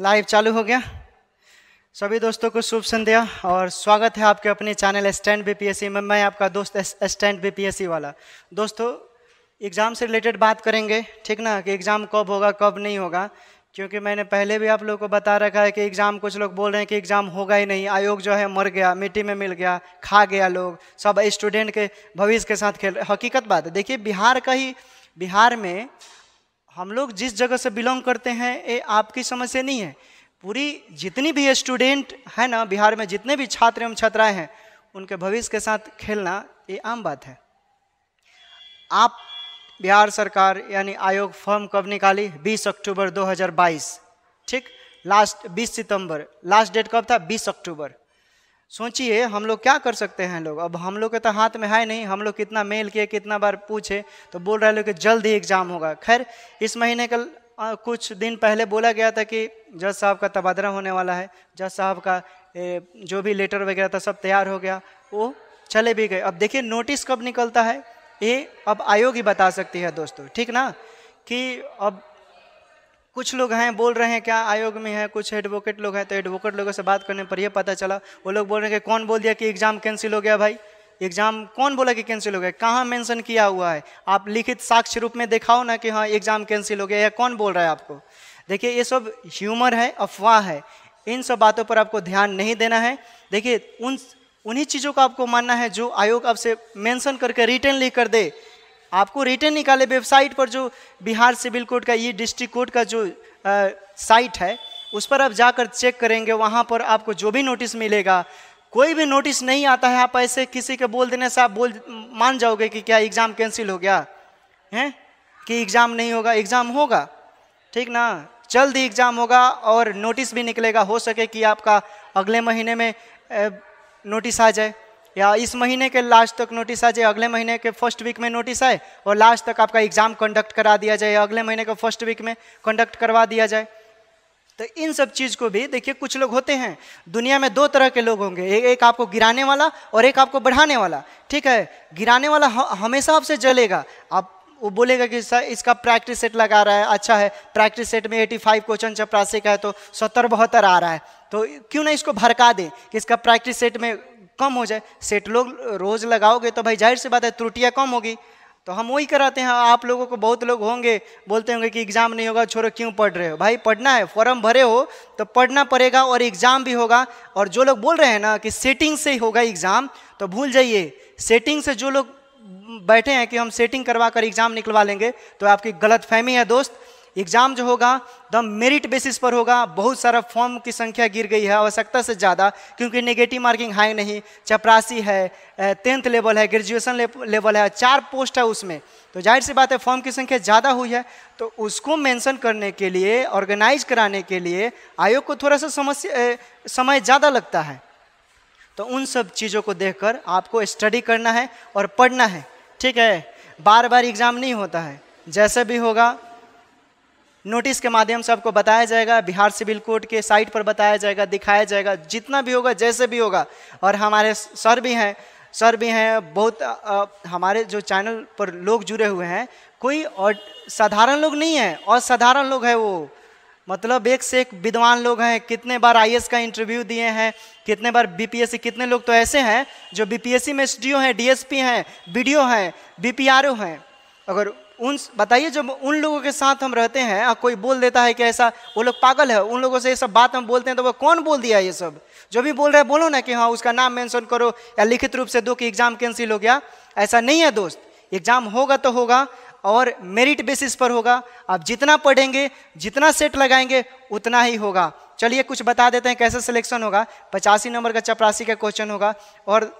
live चालू हो गया सभी दोस्तों को शुभ संध्या और स्वागत है आपके अपने चैनल स्टैंड बीपीएससी में मैं आपका दोस्त स्टैंड बीपीएससी वाला दोस्तों एग्ज़ाम से रिलेटेड बात करेंगे ठीक ना कि एग्ज़ाम कब होगा कब नहीं होगा क्योंकि मैंने पहले भी आप लोगों को बता रखा है कि एग्ज़ाम कुछ लोग बोल रहे हैं कि एग्ज़ाम होगा ही नहीं आयोग जो है मर गया मिट्टी में मिल गया खा गया लोग सब स्टूडेंट के भविष्य के साथ खेल हकीकत बात है देखिए बिहार का ही बिहार में हम लोग जिस जगह से बिलोंग करते हैं ये आपकी समझ से नहीं है पूरी जितनी भी स्टूडेंट है ना बिहार में जितने भी छात्र एवं छात्राएं हैं उनके भविष्य के साथ खेलना ये आम बात है आप बिहार सरकार यानी आयोग फॉर्म कब निकाली 20 अक्टूबर 2022 ठीक लास्ट 20 सितंबर लास्ट डेट कब था 20 अक्टूबर सोचिए हम लोग क्या कर सकते हैं लोग अब हम लोग के तो हाथ में है नहीं हम लोग कितना मेल किए कितना बार पूछे तो बोल रहे लोग कि जल्द ही एग्ज़ाम होगा खैर इस महीने का कुछ दिन पहले बोला गया था कि जज साहब का तबादला होने वाला है जज साहब का ए, जो भी लेटर वगैरह था सब तैयार हो गया वो चले भी गए अब देखिए नोटिस कब निकलता है ये अब आयोग ही बता सकती है दोस्तों ठीक ना कि अब कुछ लोग हैं बोल रहे हैं क्या आयोग में है कुछ एडवोकेट लोग हैं तो एडवोकेट लोगों से बात करने पर यह पता चला वो लोग बोल रहे हैं कि कौन बोल दिया कि एग्ज़ाम कैंसिल हो गया भाई एग्ज़ाम कौन बोला कि कैंसिल हो गया कहाँ मेंशन किया हुआ है आप लिखित साक्ष्य रूप में दिखाओ ना कि हाँ एग्ज़ाम कैंसिल हो गया या कौन बोल रहा है आपको देखिए ये सब ह्यूमर है अफवाह है इन सब बातों पर आपको ध्यान नहीं देना है देखिए उन उन्हीं चीज़ों को आपको मानना है जो आयोग आपसे मेंशन करके रिटर्न लिख कर दे आपको रिटर्न निकाले वेबसाइट पर जो बिहार सिविल कोर्ट का ये डिस्ट्रिक्ट कोर्ट का जो आ, साइट है उस पर आप जाकर चेक करेंगे वहाँ पर आपको जो भी नोटिस मिलेगा कोई भी नोटिस नहीं आता है आप ऐसे किसी के बोल देने से आप बोल मान जाओगे कि क्या एग्ज़ाम कैंसिल हो गया हैं कि एग्ज़ाम नहीं होगा एग्ज़ाम होगा ठीक ना जल्द ही एग्ज़ाम होगा और नोटिस भी निकलेगा हो सके कि आपका अगले महीने में ए, नोटिस आ जाए या इस महीने के लास्ट तक नोटिस आ जाए अगले महीने के फर्स्ट वीक में नोटिस आए और लास्ट तक आपका एग्जाम कंडक्ट करा दिया जाए अगले महीने के फर्स्ट वीक में कंडक्ट करवा दिया जाए तो इन सब चीज़ को भी देखिए कुछ लोग होते हैं दुनिया में दो तरह के लोग होंगे एक आपको गिराने वाला और एक आपको बढ़ाने वाला ठीक है गिराने वाला हमेशा आपसे जलेगा आप वो बोलेगा कि सर इसका प्रैक्टिस सेट लगा रहा है अच्छा है प्रैक्टिस सेट में 85 क्वेश्चन चपरासी का है तो सत्तर बहत्तर आ रहा है तो क्यों ना इसको भड़का दें कि इसका प्रैक्टिस सेट में कम हो जाए सेट लोग रोज़ लगाओगे तो भाई जाहिर सी बात है त्रुटियाँ कम होगी तो हम वही कराते हैं आप लोगों को बहुत लोग होंगे बोलते होंगे कि एग्ज़ाम नहीं होगा छोरो क्यों पढ़ रहे हो भाई पढ़ना है फॉर्म भरे हो तो पढ़ना पड़ेगा और एग्ज़ाम भी होगा और जो लोग बोल रहे हैं ना कि सेटिंग से ही होगा एग्ज़ाम तो भूल जाइए सेटिंग से जो लोग बैठे हैं कि हम सेटिंग करवा कर एग्ज़ाम निकलवा लेंगे तो आपकी गलत फहमी है दोस्त एग्ज़ाम जो होगा एकदम मेरिट बेसिस पर होगा बहुत सारा फॉर्म की संख्या गिर गई है आवश्यकता से ज़्यादा क्योंकि नेगेटिव मार्किंग हाई नहीं चपरासी है टेंथ लेवल है ग्रेजुएसन लेवल है चार पोस्ट है उसमें तो जाहिर सी बात है फॉर्म की संख्या ज़्यादा हुई है तो उसको मेंशन करने के लिए ऑर्गेनाइज कराने के लिए आयोग को थोड़ा सा समस्या समय ज़्यादा लगता है तो उन सब चीज़ों को कर आपको स्टडी करना है और पढ़ना है ठीक है बार बार एग्ज़ाम नहीं होता है जैसे भी होगा नोटिस के माध्यम से आपको बताया जाएगा बिहार सिविल कोर्ट के साइट पर बताया जाएगा दिखाया जाएगा जितना भी होगा जैसे भी होगा और हमारे सर भी हैं सर भी हैं बहुत आ, हमारे जो चैनल पर लोग जुड़े हुए हैं कोई और साधारण लोग नहीं है असाधारण लोग है वो मतलब एक से एक विद्वान लोग हैं कितने बार आई का इंटरव्यू दिए हैं कितने बार बीपीएससी कितने लोग तो ऐसे हैं जो बीपीएससी में एस हैं डीएसपी हैं बी हैं बी हैं अगर उन बताइए जब उन लोगों के साथ हम रहते हैं और कोई बोल देता है कि ऐसा वो लोग पागल है उन लोगों से ये सब बात हम बोलते हैं तो वो कौन बोल दिया ये सब जो भी बोल रहे हैं बोलो ना कि हाँ उसका नाम मेंशन करो या लिखित रूप से दो कि एग्ज़ाम कैंसिल हो गया ऐसा नहीं है दोस्त एग्ज़ाम होगा तो होगा और मेरिट बेसिस पर होगा आप जितना पढ़ेंगे जितना सेट लगाएंगे उतना ही होगा चलिए कुछ बता देते हैं कैसे सिलेक्शन होगा पचासी नंबर का चपरासी का क्वेश्चन होगा और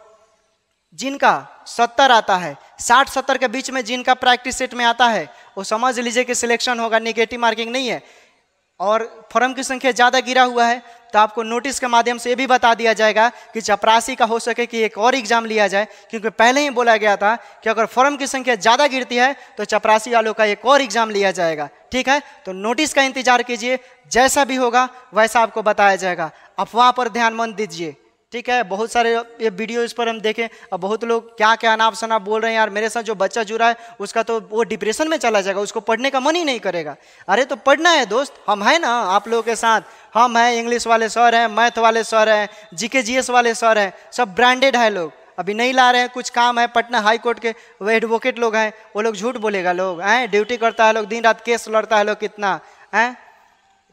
जिनका सत्तर आता है साठ सत्तर के बीच में जिनका प्रैक्टिस सेट में आता है वो समझ लीजिए कि सिलेक्शन होगा निगेटिव मार्किंग नहीं है और फॉर्म की संख्या ज़्यादा गिरा हुआ है तो आपको नोटिस के माध्यम से ये भी बता दिया जाएगा कि चपरासी का हो सके कि एक और एग्ज़ाम लिया जाए क्योंकि पहले ही बोला गया था कि अगर फॉर्म की संख्या ज़्यादा गिरती है तो चपरासी वालों का एक और एग्ज़ाम लिया जाएगा ठीक है तो नोटिस का इंतज़ार कीजिए जैसा भी होगा वैसा आपको बताया जाएगा अफवाह पर ध्यान मंद दीजिए ठीक है बहुत सारे ये वीडियो इस पर हम देखें अब बहुत लोग क्या क्या अनाप शनाप बोल रहे हैं यार मेरे साथ जो बच्चा जुड़ा है उसका तो वो डिप्रेशन में चला जाएगा उसको पढ़ने का मन ही नहीं करेगा अरे तो पढ़ना है दोस्त हम हैं ना आप लोगों के साथ हम हैं इंग्लिश वाले सर हैं मैथ वाले सर हैं जीके जी वाले सर हैं सब ब्रांडेड है लोग अभी नहीं ला रहे हैं कुछ काम है पटना हाई कोर्ट के वो एडवोकेट लोग हैं वो लोग झूठ बोलेगा लोग हैं ड्यूटी करता है लोग दिन रात केस लड़ता है लोग कितना हैं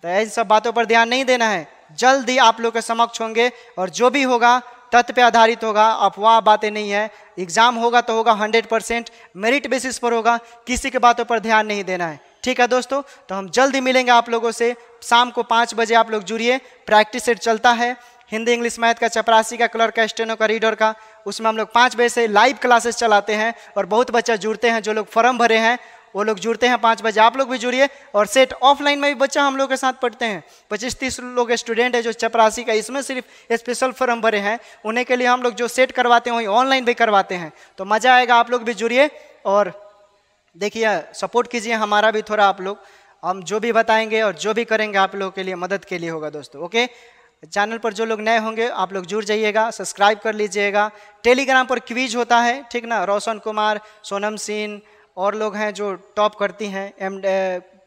तो ऐसी सब बातों पर ध्यान नहीं देना है जल्द ही आप लोग के समक्ष होंगे और जो भी होगा तथ्य पे आधारित होगा अफवाह बातें नहीं है एग्जाम होगा तो होगा 100 परसेंट मेरिट बेसिस पर होगा किसी के बातों पर ध्यान नहीं देना है ठीक है दोस्तों तो हम जल्द ही मिलेंगे आप लोगों से शाम को पाँच बजे आप लोग जुड़िए प्रैक्टिस सेट चलता है हिंदी इंग्लिश मैथ का चपरासी का क्लर्क का स्टेनो का रीडर का उसमें हम लोग पाँच बजे से लाइव क्लासेस चलाते हैं और बहुत बच्चा जुड़ते हैं जो लोग फॉर्म भरे हैं वो लोग जुड़ते हैं पाँच बजे आप लोग भी जुड़िए और सेट ऑफलाइन में भी बच्चा हम लोग के साथ पढ़ते हैं पच्चीस तीस लोग स्टूडेंट है जो चपरासी का इसमें सिर्फ स्पेशल फॉर्म भरे हैं उन्हें के लिए हम लोग जो सेट करवाते हैं वही ऑनलाइन भी करवाते हैं तो मज़ा आएगा आप लोग भी जुड़िए और देखिए सपोर्ट कीजिए हमारा भी थोड़ा आप लोग हम जो भी बताएंगे और जो भी करेंगे आप लोगों के लिए मदद के लिए होगा दोस्तों ओके चैनल पर जो लोग नए होंगे आप लोग जुड़ जाइएगा सब्सक्राइब कर लीजिएगा टेलीग्राम पर क्विज होता है ठीक ना रोशन कुमार सोनम सिंह और लोग हैं जो टॉप करती हैं एम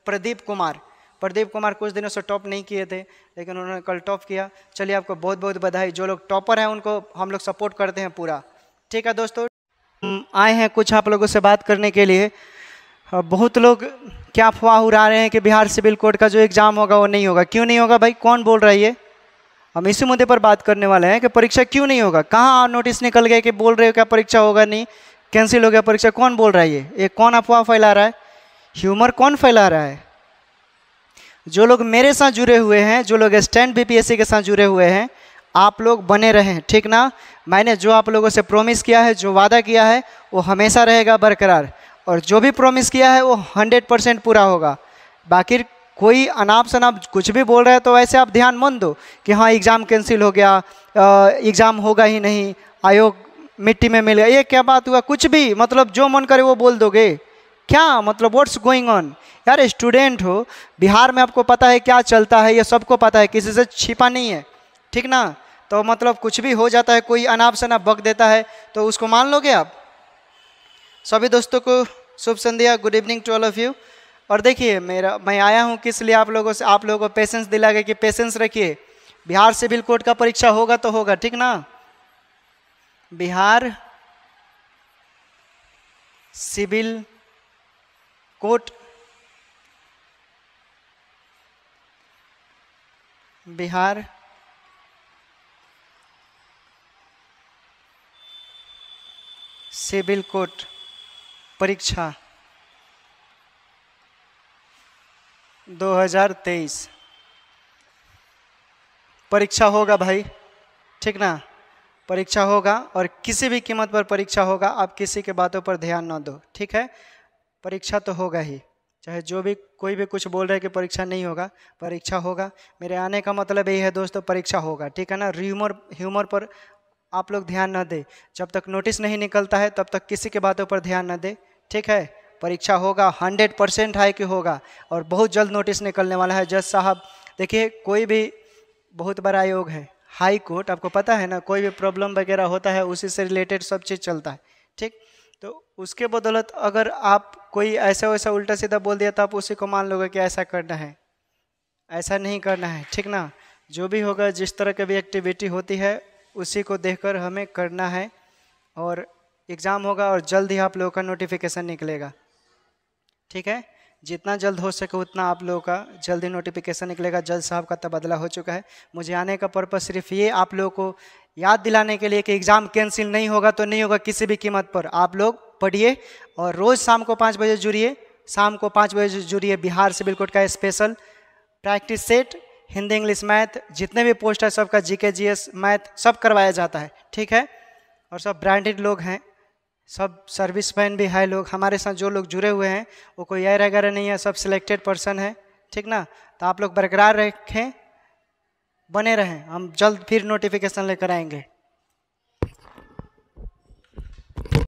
प्रदीप कुमार प्रदीप कुमार कुछ दिनों से टॉप नहीं किए थे लेकिन उन्होंने कल टॉप किया चलिए आपको बहुत बहुत बधाई जो लोग टॉपर हैं उनको हम लोग सपोर्ट करते हैं पूरा ठीक है दोस्तों आए हैं कुछ आप लोगों से बात करने के लिए बहुत लोग क्या अफवाह उड़ा रहे हैं कि बिहार सिविल कोर्ट का जो एग्ज़ाम होगा वो नहीं होगा क्यों नहीं होगा भाई कौन बोल रहा है ये हम इसी मुद्दे पर बात करने वाले हैं कि परीक्षा क्यों नहीं होगा कहाँ नोटिस निकल गए कि बोल रहे हो क्या परीक्षा होगा नहीं कैंसिल हो गया परीक्षा कौन बोल रहा है ये ये कौन अफवाह फैला रहा है ह्यूमर कौन फैला रहा है जो लोग मेरे साथ जुड़े हुए हैं जो लोग स्टैंड बीपीएससी के साथ जुड़े हुए हैं आप लोग बने रहें ठीक ना मैंने जो आप लोगों से प्रोमिस किया है जो वादा किया है वो हमेशा रहेगा बरकरार और जो भी प्रोमिस किया है वो हंड्रेड परसेंट पूरा होगा बाकी कोई अनाप शनाप कुछ भी बोल रहा है तो वैसे आप ध्यान मन दो कि हाँ एग्ज़ाम कैंसिल हो गया एग्ज़ाम होगा ही नहीं आयोग मिट्टी में मिल गया ये क्या बात हुआ कुछ भी मतलब जो मन करे वो बोल दोगे क्या मतलब व्हाट्स गोइंग ऑन यार स्टूडेंट हो बिहार में आपको पता है क्या चलता है ये सबको पता है किसी से छिपा नहीं है ठीक ना तो मतलब कुछ भी हो जाता है कोई अनाप शनाप बक देता है तो उसको मान लोगे आप सभी दोस्तों को शुभ संध्या good evening to all of you और देखिए मेरा मैं आया हूँ किस लिए आप लोगों से आप लोगों को पेशेंस दिला गया कि पेशेंस रखिए बिहार सिविल कोर्ट का परीक्षा होगा तो होगा ठीक ना Bihar civil court Bihar civil court परीक्षा 2023 परीक्षा होगा भाई ठीक ना परीक्षा होगा और किसी भी कीमत पर परीक्षा होगा आप किसी के बातों पर ध्यान ना दो ठीक है परीक्षा तो होगा ही चाहे जो भी कोई भी कुछ बोल रहे कि परीक्षा नहीं होगा परीक्षा होगा मेरे आने का मतलब यही है दोस्तों परीक्षा होगा ठीक है ना र्यूमर ह्यूमर पर आप लोग ध्यान ना दें जब तक नोटिस नहीं निकलता है तब तक किसी के बातों पर ध्यान ना दें ठीक है परीक्षा होगा हंड्रेड परसेंट हाई कि होगा और बहुत जल्द नोटिस निकलने वाला है जज साहब देखिए कोई भी बहुत बड़ा आयोग है हाई कोर्ट आपको पता है ना कोई भी प्रॉब्लम वगैरह होता है उसी से रिलेटेड सब चीज़ चलता है ठीक तो उसके बदौलत अगर आप कोई ऐसा वैसा उल्टा सीधा बोल दिया तो आप उसी को मान लोगे कि ऐसा करना है ऐसा नहीं करना है ठीक ना जो भी होगा जिस तरह की भी एक्टिविटी होती है उसी को कर हमें करना है और एग्ज़ाम होगा और जल्द ही आप लोगों का नोटिफिकेशन निकलेगा ठीक है जितना जल्द हो सके उतना आप लोगों का जल्दी नोटिफिकेशन निकलेगा जज साहब का तबादला हो चुका है मुझे आने का पर्पज़ सिर्फ ये आप लोगों को याद दिलाने के लिए कि एग्ज़ाम कैंसिल नहीं होगा तो नहीं होगा किसी भी कीमत पर आप लोग पढ़िए और रोज़ शाम को पाँच बजे जुड़िए शाम को पाँच बजे जुड़िए बिहार सिविल कोर्ट का special practice set Hindi English math जितने भी पोस्ट है सबका जीके जीएस मैथ सब करवाया जाता है ठीक है और सब ब्रांडेड लोग हैं सब सर्विस मैन भी है लोग हमारे साथ जो लोग जुड़े हुए हैं वो कोई आई वगैरह नहीं है सब सिलेक्टेड पर्सन है ठीक ना तो आप लोग बरकरार रखें बने रहें हम जल्द फिर नोटिफिकेशन लेकर आएंगे